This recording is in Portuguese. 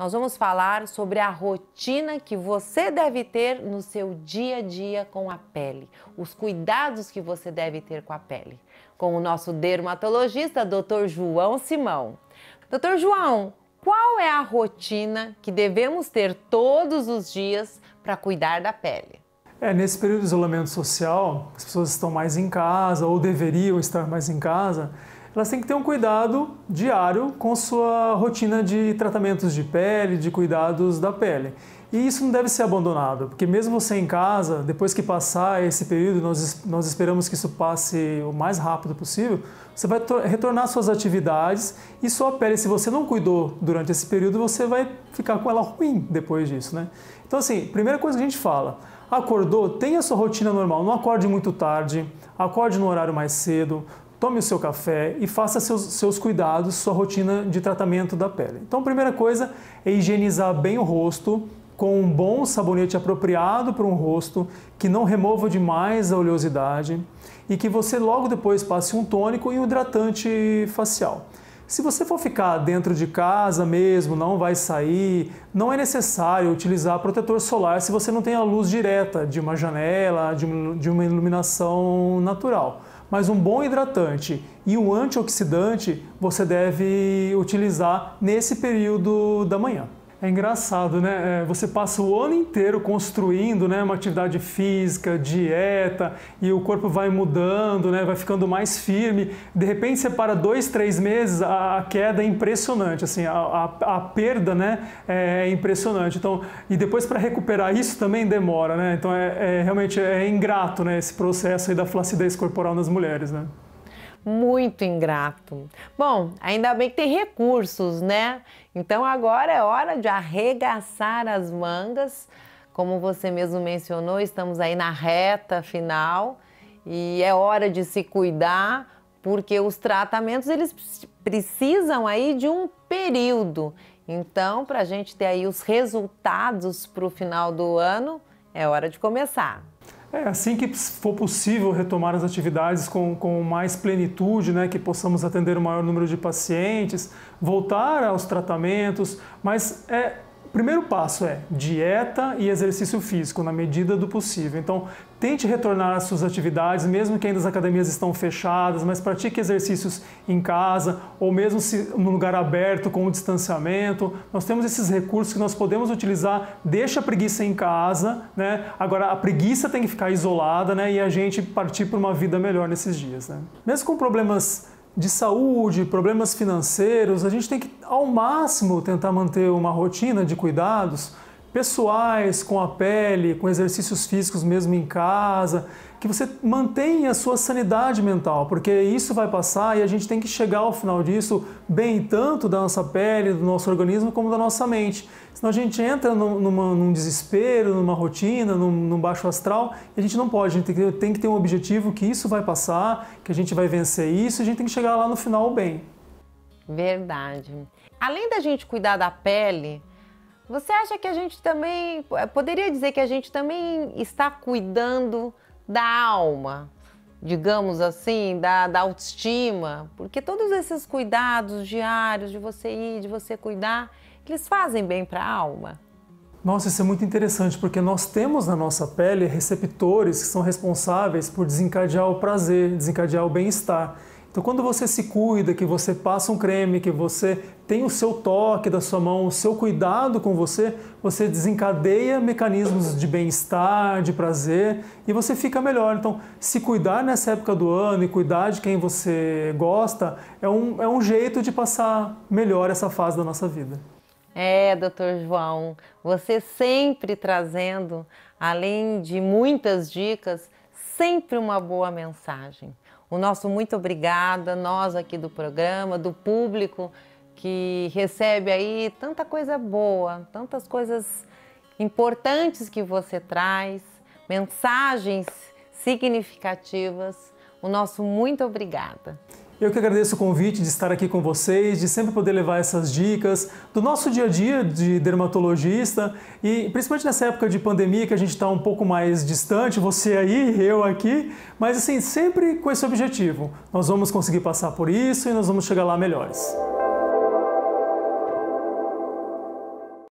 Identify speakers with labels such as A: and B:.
A: Nós vamos falar sobre a rotina que você deve ter no seu dia a dia com a pele, os cuidados que você deve ter com a pele, com o nosso dermatologista, Dr. João Simão. Dr. João, qual é a rotina que devemos ter todos os dias para cuidar da pele? É, nesse
B: período de isolamento social, as pessoas estão mais em casa ou deveriam estar mais em casa elas têm que ter um cuidado diário com sua rotina de tratamentos de pele, de cuidados da pele. E isso não deve ser abandonado, porque mesmo você em casa, depois que passar esse período, nós, nós esperamos que isso passe o mais rápido possível, você vai retornar às suas atividades e sua pele, se você não cuidou durante esse período, você vai ficar com ela ruim depois disso, né? Então assim, primeira coisa que a gente fala, acordou, tenha sua rotina normal, não acorde muito tarde, acorde no horário mais cedo, tome o seu café e faça seus, seus cuidados, sua rotina de tratamento da pele. Então, a primeira coisa é higienizar bem o rosto com um bom sabonete apropriado para um rosto que não remova demais a oleosidade e que você logo depois passe um tônico e um hidratante facial. Se você for ficar dentro de casa mesmo, não vai sair, não é necessário utilizar protetor solar se você não tem a luz direta de uma janela, de uma iluminação natural mas um bom hidratante e um antioxidante você deve utilizar nesse período da manhã. É engraçado, né? É, você passa o ano inteiro construindo né, uma atividade física, dieta, e o corpo vai mudando, né, vai ficando mais firme. De repente, você para dois, três meses, a, queda é impressionante, assim, a, a, a perda né, é, é impressionante. Então, e depois para recuperar isso também demora, né? Então, é, é, realmente é ingrato né, esse processo aí da flacidez corporal nas mulheres, né?
A: muito ingrato. Bom, ainda bem que tem recursos, né? Então agora é hora de arregaçar as mangas. Como você mesmo mencionou, estamos aí na reta final e é hora de se cuidar, porque os tratamentos eles precisam aí de um período. Então, para a gente ter aí os resultados para o final do ano, é hora de começar.
B: É, assim que for possível retomar as atividades com, com mais plenitude, né, que possamos atender o maior número de pacientes, voltar aos tratamentos, mas é primeiro passo é dieta e exercício físico na medida do possível. Então, tente retornar às suas atividades, mesmo que ainda as academias estão fechadas, mas pratique exercícios em casa ou mesmo se no lugar aberto com o distanciamento. Nós temos esses recursos que nós podemos utilizar. Deixa a preguiça em casa, né? Agora a preguiça tem que ficar isolada, né? E a gente partir para uma vida melhor nesses dias, né? Mesmo com problemas de saúde, problemas financeiros, a gente tem que, ao máximo, tentar manter uma rotina de cuidados pessoais com a pele, com exercícios físicos mesmo em casa, que você mantenha a sua sanidade mental, porque isso vai passar e a gente tem que chegar ao final disso bem tanto da nossa pele, do nosso organismo, como da nossa mente. Senão a gente entra numa, num desespero, numa rotina, num, num, baixo astral, e a gente não pode, a gente tem que, tem que ter um objetivo que isso vai passar, que a gente vai vencer isso, e a gente tem que chegar lá no final bem.
A: Verdade. Além da gente cuidar da pele, você acha que a gente também eh, poderia dizer que a gente também está cuidando da alma, digamos assim, da, da autoestima? Porque todos esses cuidados diários de você ir, de você cuidar, eles fazem bem para a alma?
B: Nossa, isso é muito interessante, porque nós temos na nossa pele receptores que são responsáveis por desencadear o prazer, desencadear o bem-estar. Então, quando você se cuida, que você passa um creme, que você tem o seu toque da sua mão, o seu cuidado com você, você desencadeia mecanismos de bem-estar, de prazer e você fica melhor. Então, se cuidar nessa época do ano e cuidar de quem você gosta é um, é um jeito de passar melhor essa fase da nossa vida.
A: É, doutor João, você sempre trazendo, além de muitas dicas, sempre uma boa mensagem. O nosso muito obrigada, nós aqui do programa, do público que recebe aí tanta coisa boa, tantas coisas importantes que você traz, mensagens significativas. O nosso muito obrigada.
B: Eu que agradeço o convite de estar aqui com vocês, de sempre poder levar essas dicas do nosso dia a dia de dermatologista e principalmente nessa época de pandemia que a gente está um pouco mais distante, você aí, eu aqui, mas assim, sempre com esse objetivo. Nós vamos conseguir passar por isso e nós vamos chegar lá melhores.